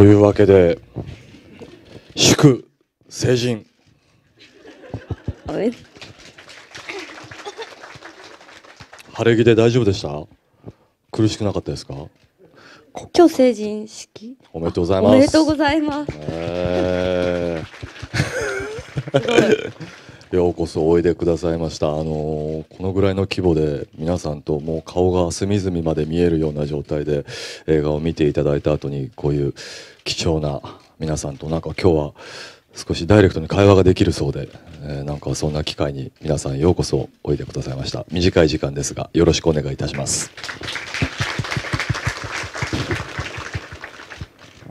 というわけで祝成人晴れ着で大丈夫でした苦しくなかったですか今日成人式おめでとうございますおめでとうございます、えー ようこそおいでくださいました。あのこのぐらいの規模で皆さんともう顔が隅々まで見えるような状態で映画を見ていただいた後にこういう貴重な皆さんとなんか今日は少しダイレクトに会話ができるそうで、えー、なんかそんな機会に皆さんようこそおいでくださいました短い時間ですがよろしくお願いいたします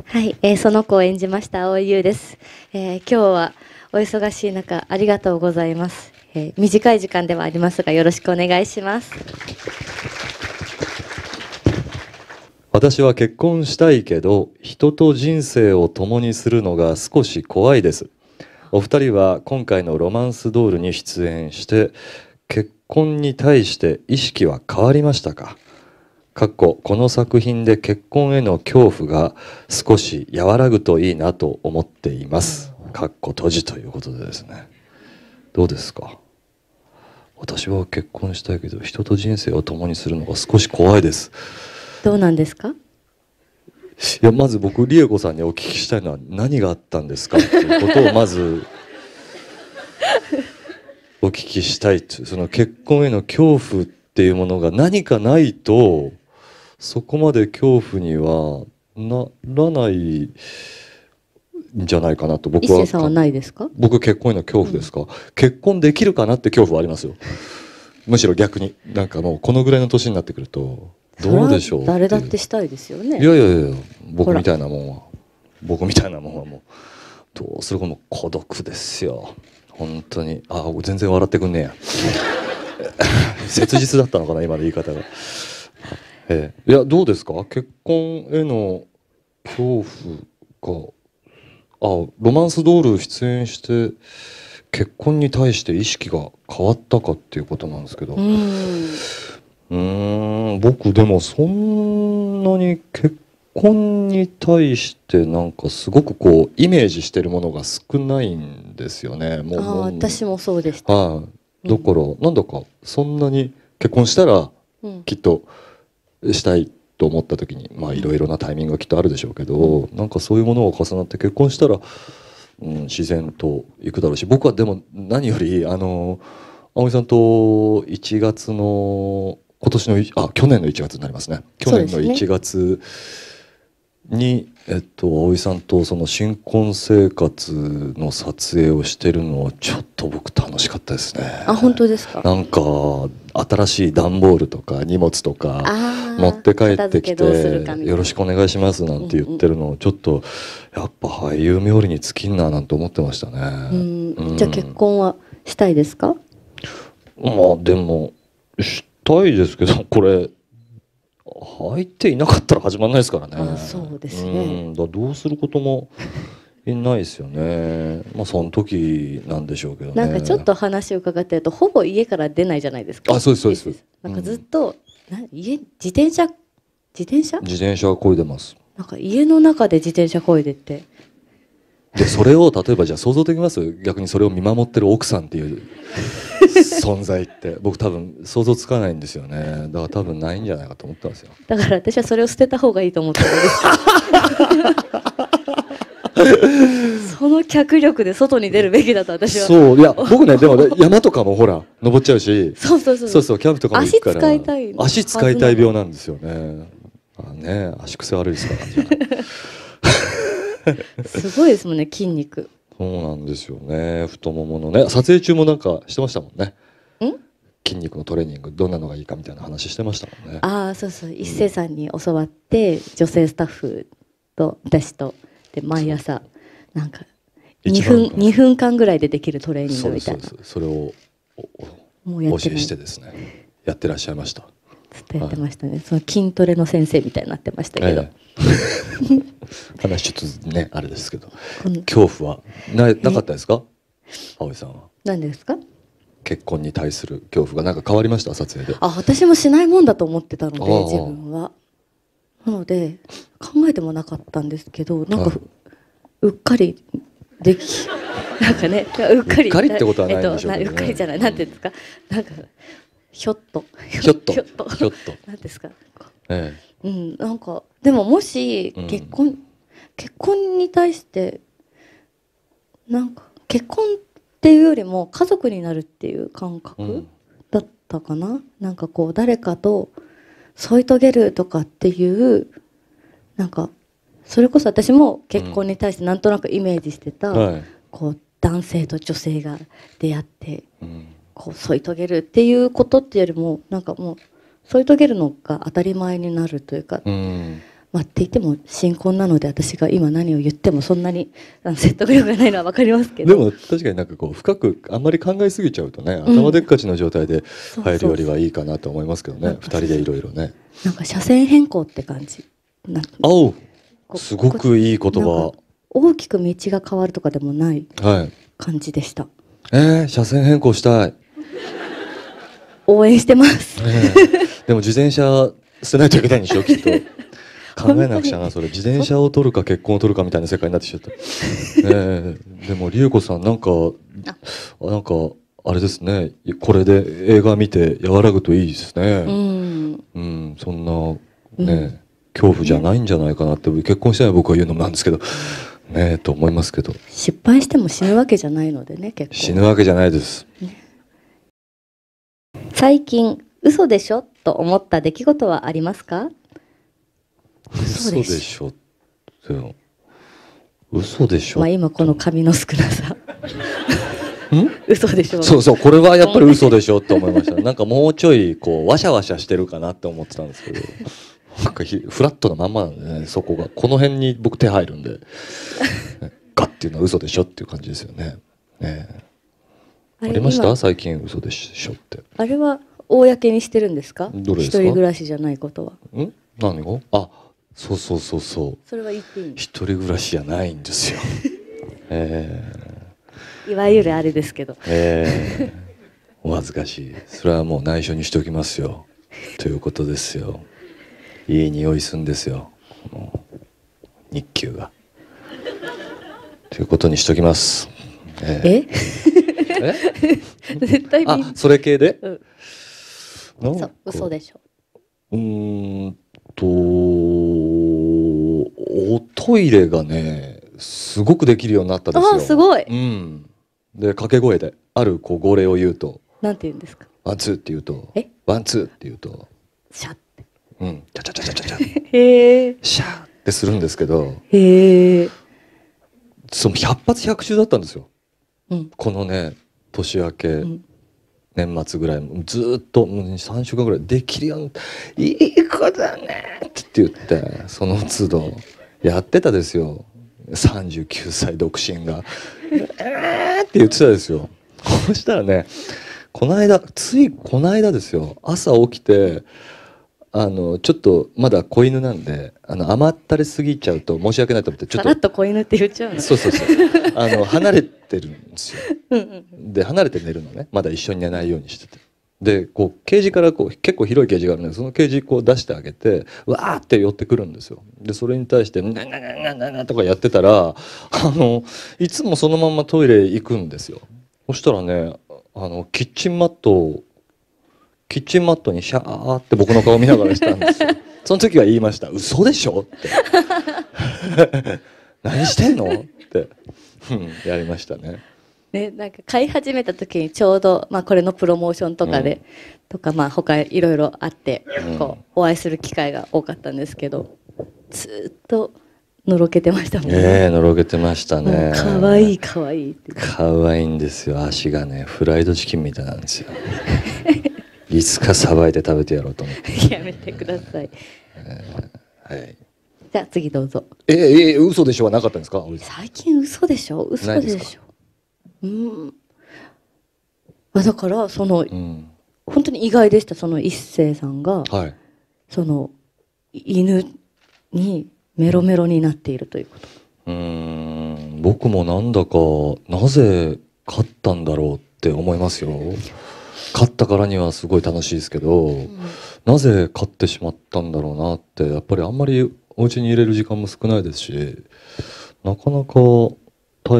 はい、えー、その子を演じました蒼井優です、えー、今日はお忙しい中、ありがとうございます。えー、短い時間ではありますが、よろしくお願いします。私は結婚したいけど、人と人生を共にするのが少し怖いです。お二人は今回のロマンスドールに出演して、結婚に対して意識は変わりましたかかっここの作品で結婚への恐怖が少し和らぐといいなと思っています。かっこ閉じということでですねどうですか私は結婚したいけど人と人生を共にするのが少し怖いですどうなんですかいやまず僕理恵子さんにお聞きしたいのは何があったんですかっていうことをまず お聞きしたいというその結婚への恐怖っていうものが何かないとそこまで恐怖にはならない。じゃないかなと僕は。はないですか僕結婚への恐怖ですか、うん、結婚できるかなって恐怖はありますよ。むしろ逆に。なんかもうこのぐらいの年になってくると、どうでしょう誰だってしたいですよね。いやいやいや、僕みたいなもんは、僕みたいなもんはもう、どうするかも孤独ですよ。本当に。ああ、全然笑ってくんねえや。切実だったのかな、今の言い方が。ええ、いや、どうですか結婚への恐怖が。あロマンスドール出演して結婚に対して意識が変わったかっていうことなんですけどうん僕でもそんなに結婚に対してなんかすごくこうイメージしてるものが少ないんですよねもうあ私もそうでした、はあ、だから、なんだかそんなに結婚したらきっとしたいっと思った時にまあいろいろなタイミングがきっとあるでしょうけど、なんかそういうものが重なって結婚したら、うん、自然といくだろうし僕はでも何よりあの葵さんと1月の今年のあ去年の1月になりますね去年の1月に、ね、えっと葵さんとその新婚生活の撮影をしてるのはちょっと僕楽しかったですね。あ本当ですか。なんか新しい段ボールとか荷物とか持って帰ってきて「よろしくお願いします」なんて言ってるのをちょっとやっぱ俳優冥利に尽きんななんて思ってましたね。じゃあ結婚はしたいですかまあでもしたいですけどこれ入っていなかったら始まらないですからね。そうですね、うん、だどうすることもないですよねまあその時なんでしょうけど、ね、なんかちょっと話を伺ってるとほぼ家から出ないじゃないですかあそうですそうですなんかずっと、うん、家自転車自転車自転車こいでますなんか家の中で自転車こいでってでそれを例えばじゃあ想像できます逆にそれを見守ってる奥さんっていう 存在って僕多分想像つかないんですよねだから多分ないんじゃないかと思ったんですよだから私はそれを捨てた方がいいと思ってるんです その脚力で外に出るべきだと私はそういや僕ねでもね山とかもほら登っちゃうしそうそうそうそうそうキャンプとかも行くから足使いたい足使いたい病なんですよねあね足癖悪いですからすごいですもんね筋肉そうなんですよね太もものね撮影中もなんかしてましたもんねん筋肉のトレーニングどんなのがいいかみたいな話してましたもんねああそうそう一斉さんに教わって、女性スタッフと私とで毎朝なんか2分二分間ぐらいでできるトレーニングみたいなそれをもうやってしてですねやってらっしゃいましたずっとやってましたね、はい、その筋トレの先生みたいになってましたけど、ええ、話ちょっとねあれですけど恐怖はななかったですか葵さんは何ですか結婚に対する恐怖がなんか変わりました撮影であ私もしないもんだと思ってたので自分はなので考えてもなかったんですけどなんか、うっかりでき なんかねうっかりうっかりってことはないでしょう、ねえっと、うっかりじゃないなんていうんですかなんかひょっとひょっとひょっとひょっと なんですか、ええ、うんなんかでももし結婚、うん、結婚に対してなんか結婚っていうよりも家族になるっていう感覚だったかな、うん、なんかこう誰かと添い遂げるとかっていうなんかそれこそ私も結婚に対してなんとなくイメージしてた、うん、こう男性と女性が出会って、こう添い遂げるっていうことっていうよりもなんかもう添い遂げるのが当たり前になるというか。うんまあ、って言っても新婚なので私が今何を言ってもそんなに説得力がないのは分かりますけどでも確かになんかこう深くあんまり考えすぎちゃうとね、頭でっかちの状態で入るよりはいいかなと思いますけどね2人でいろいろねなんか車線変更って感じなおすごくいい言葉大きく道が変わるとかでもない感じでした、はい、えー、車線変更したい応援してます、ね、でも自転車捨てないといけないんでしょきっと 考えなくちゃなそれ自転車を取るか結婚を取るかみたいな世界になってきちゃった、えー、でも龍子さんなんかなんかあれですねこれで映画見て和らぐといいですねうん、うん、そんなね、うん恐怖じゃないんじゃないかなって、結婚してない僕は言うのもなんですけど、ねえと思いますけど。失敗しても死ぬわけじゃないのでね、結構。死ぬわけじゃないです。ね、最近、嘘でしょと思った出来事はありますか嘘でしょって。嘘でしょまあ今この髪の少なさ。うん 嘘でしょそうそう、これはやっぱり嘘でしょと思いました。なんかもうちょいこう、わしゃわしゃしてるかなって思ってたんですけど。なんかフラットなまんまなんでねそこがこの辺に僕手入るんで ガッっていうのは嘘でしょっていう感じですよねねありました最近嘘でしょってあれは公にしてるんですかどれですか一人暮らしじゃないことはん何をあそうそうそうそうそれは言っていい一人暮らしじゃないんですよ ええー、いわゆるあれですけどええー、お恥ずかしいそれはもう内緒にしておきますよということですよいい匂いするんですよこの日給が。ということにしときます。ええ 絶対あそれ系で、うん、嘘嘘でしょうんとおトイレがねすごくできるようになったですよあすごい、うん、で掛け声であるこう号令を言うとなんて言うんですかワンツーって言うとえワンツーって言うとシャッうん、へシャーってするんですけどへえその百発百中だったんですよ、うん、このね年明け、うん、年末ぐらいずっと3週間ぐらい「できるよいい子だね」って言ってその都度やってたですよ39歳独身が「えー!」って言ってたですよそしたらねこの間ついこの間ですよ朝起きてあのちょっとまだ子犬なんであの甘ったれすぎちゃうと申し訳ないと思ってちょっとさらっと子犬って言っちゃうのそうそうそうあの離れてるんですようん、で離れて寝るのねまだ一緒に寝ないようにしててでこうケージからこう結構広いケージがあるのでそのケージこう出してあげてわーって寄ってくるんですよでそれに対して「なななななな」とかやってたらあのいつもそのままトイレ行くんですよそしたらねあのキッチンマットをキッチンマットにシャーって僕の顔見ながらしたんですよ。その時は言いました。嘘でしょって。何してんのって、うん、やりましたね。ね、なんか買い始めた時にちょうど、まあ、これのプロモーションとかで、うん、とかまあ他いろいろあって、うん、こうお会いする機会が多かったんですけどずっとのろけてましたもんね、えのろけてましたねかわいいかわいいかわいいんですよ足がねフライドチキンみたいなんですよ いつかさばいて食べてやろうと思って やめてください、えー、はいじゃあ次どうぞえー、えー、嘘でしょはなかったんですか最近嘘でしょ嘘でしょうんまあだからその、うん、本当に意外でしたその一斉さんが、はい、その犬にメロメロになっているということうん僕もなんだかなぜ勝ったんだろうって思いますよ勝ったからにはすごい楽しいですけど、うん、なぜ勝ってしまったんだろうなってやっぱりあんまりお家に入れる時間も少ないですしなかなか大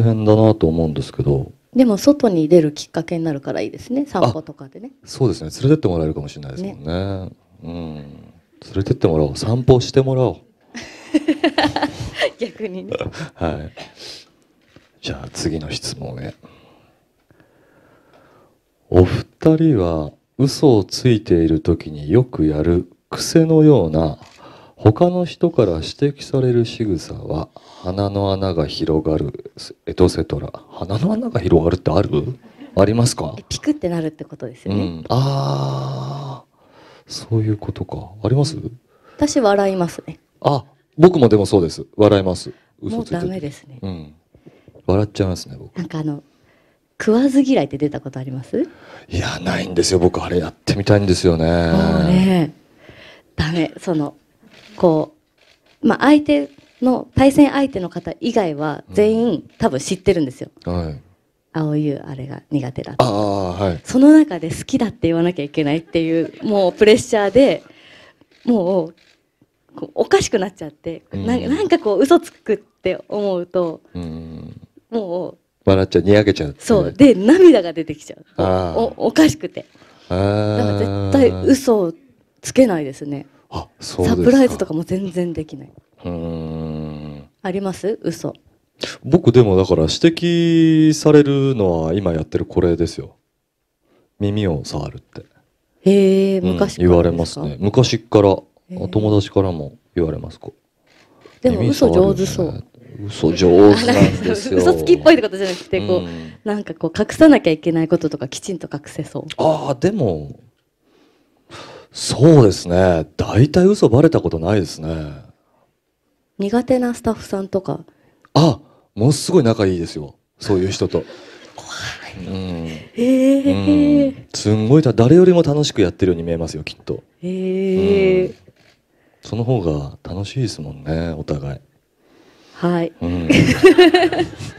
変だなと思うんですけどでも外に出るきっかけになるからいいですね散歩とかでねそうですね連れてってもらえるかもしれないですもんね、ね、うん連れてってもらおう散歩してもらおう 逆にね はいじゃあ次の質問へ。お二人は嘘をついている時によくやる癖のような他の人から指摘される仕草は鼻の穴が広がるエトセトラ鼻の穴が広がるってあるありますかピクってなるってことですよね、うん、ああそういうことかあります私笑いますねあ僕もでもそうです笑いますもうダメですね、うん、笑っちゃいますね僕なんかあの食わず嫌いって出たことありますいやないんですよ僕あれやってみたいんですよねねダメそのこうまあ相手の対戦相手の方以外は全員、うん、多分知ってるんですよ、はい青湯あれが苦手だあ、あはい、その中で好きだって言わなきゃいけないっていうもうプレッシャーでもうおかしくなっちゃって、うん、なんかこう嘘つくって思うと、うん、もう笑っちゃうにやけちゃうそうで涙が出てきちゃうあおおかしくてだから絶対嘘をつけないですねあそうサプライズとかも全然できないうんあります嘘僕でもだから指摘されるのは今やってるこれですよ耳を触るってへえ昔から、うん、言われますね昔から友達からも言われますでも嘘上手そう嘘上手なんですよ。嘘つきっぽいってことじゃなくて、こう、うん、なんかこう、隠さなきゃいけないこととかきちんと隠せそう。ああ、でも、そうですね。大体嘘ばれたことないですね。苦手なスタッフさんとか。あ、ものすごい仲いいですよ。そういう人と。怖い。うん。えうん、すんごい、誰よりも楽しくやってるように見えますよ、きっと。へえうん、その方が楽しいですもんね、お互い。はい、うん、